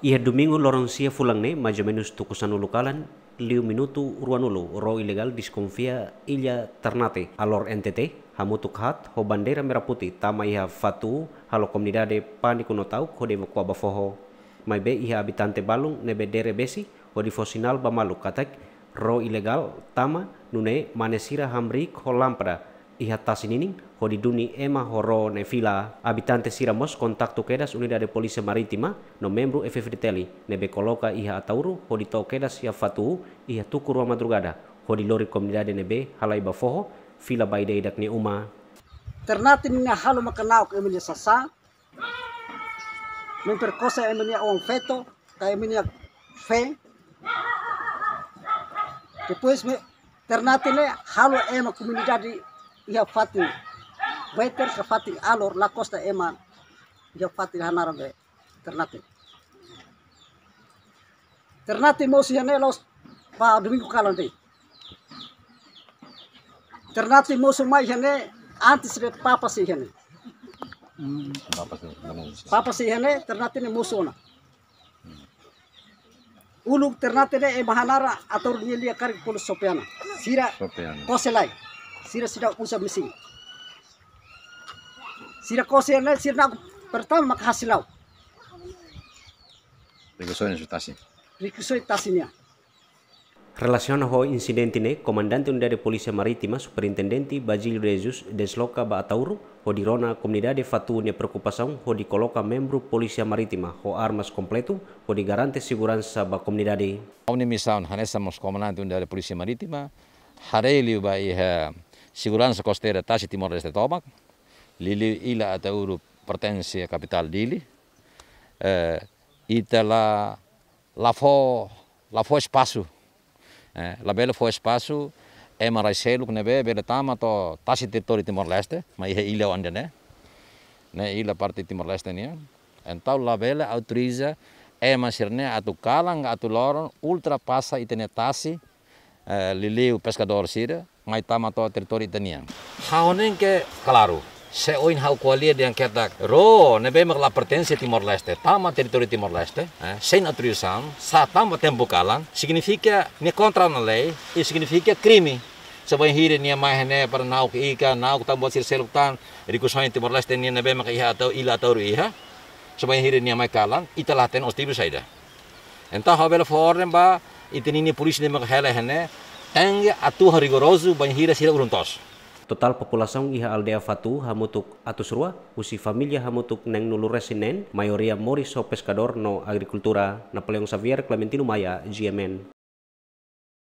Ia domingo lorong sia fulang ne majo menos tukusan ulu kalan liu minutu ruanulu ro ilegal diskonfia ilya ternate alor NTT hamutuk hat ho bandera merah putih tama iha fatu halo komunidade no tau kode makua bafoho mai be iha abitante balung nebe dere besi ho di fosinal bamalu katek ro ilegal tama nune manesira hamrik ho lampra y hatasinining duni ema horo vila habitante siramos contacto kedas unida de polisi maritima no membro FFDTELI nebe koloka iha atauru tau kedas ia fatu iha tukur wa madrugada hodilori comunidad nebe halai bafoho fila baide idak ni uma nih nga halu makanau ke Emilia Sasa memperkosa Emilia uang feto ka Emilia fe después me ternatin halu ema comunidad ia ya, fatin baiter ke fatin alor la costa ema ia ya, fatin be ternate ternate mo los pa domingo kalande ternate mo sumai hene antes de papa si hene papa si hene ternate ne musona uluk ternate ne e mahanara atur nyelia kari kulus sopiana sira poselai, sira sira usap misi sira kosir na sira na pertama makahasil law rikusoy na sutasi rikusoy tasinya Relacionado ho incidente, né, comandante unidade de polícia marítima, superintendente Bagilio Jesus, desloca para Atauro, onde a fatu fatua a ho di koloka membru polisi maritima Ho armas ho di garante siguransa ba a comunidade. ini misaun, hanya nós komandan comandante unidade de polícia marítima, Harelio vai eh, Siguranza costeira, taxa Timor Leste Tobak lili ila ata uru pertensi e kapital dili, eh, ita la, la fo, la fo espaço, eh, la bela fo espaço, é maraiselo que nebe, tama to taxa de tori Timor-Leste, mas é ilha onde ne ne ila parti Timor-Leste né, entau la bela autoriza é sirne atu kalang atu loron ultrapassa tasi Eh, lili pescador sira ngai to teritori teniang haunen ke kalaru se oin hau kualia yang ketak ro nebe la pertensi Timor Leste tama teritori Timor Leste sein sen atriusam sa tama tempo kalang signifika ne kontra na lei e signifika crime Sebab hiri ni mai hene para nauk ika nauk tambah sir seluktan rikusain Timor Leste ni nebe mak iha atau ila atau iha Sebab hiri ni mai kalang italaten ostibus aida entah habel forum ba ini polisi nem hene, eng atu rigoroso hira sira uruntos. Total populasi iha aldea Fatu hamutuk atu surua, usi familia hamutuk neng nulu resinen, mayoria moris pescador no agricultura, Napoleon Xavier Clementino Maya, GMN.